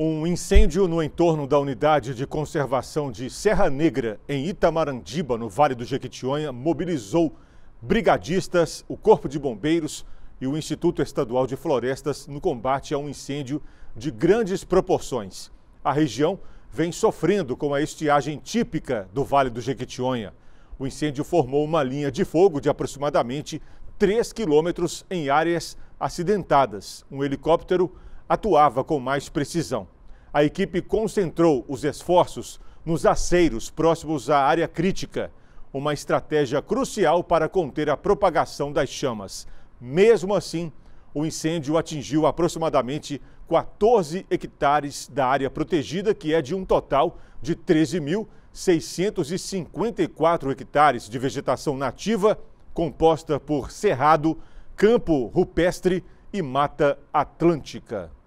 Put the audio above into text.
Um incêndio no entorno da unidade de conservação de Serra Negra, em Itamarandiba, no Vale do Jequitinhonha, mobilizou brigadistas, o Corpo de Bombeiros e o Instituto Estadual de Florestas no combate a um incêndio de grandes proporções. A região vem sofrendo com a estiagem típica do Vale do Jequitinhonha. O incêndio formou uma linha de fogo de aproximadamente 3 quilômetros em áreas acidentadas. Um helicóptero atuava com mais precisão. A equipe concentrou os esforços nos aceiros próximos à área crítica, uma estratégia crucial para conter a propagação das chamas. Mesmo assim, o incêndio atingiu aproximadamente 14 hectares da área protegida, que é de um total de 13.654 hectares de vegetação nativa, composta por cerrado, campo rupestre e mata atlântica.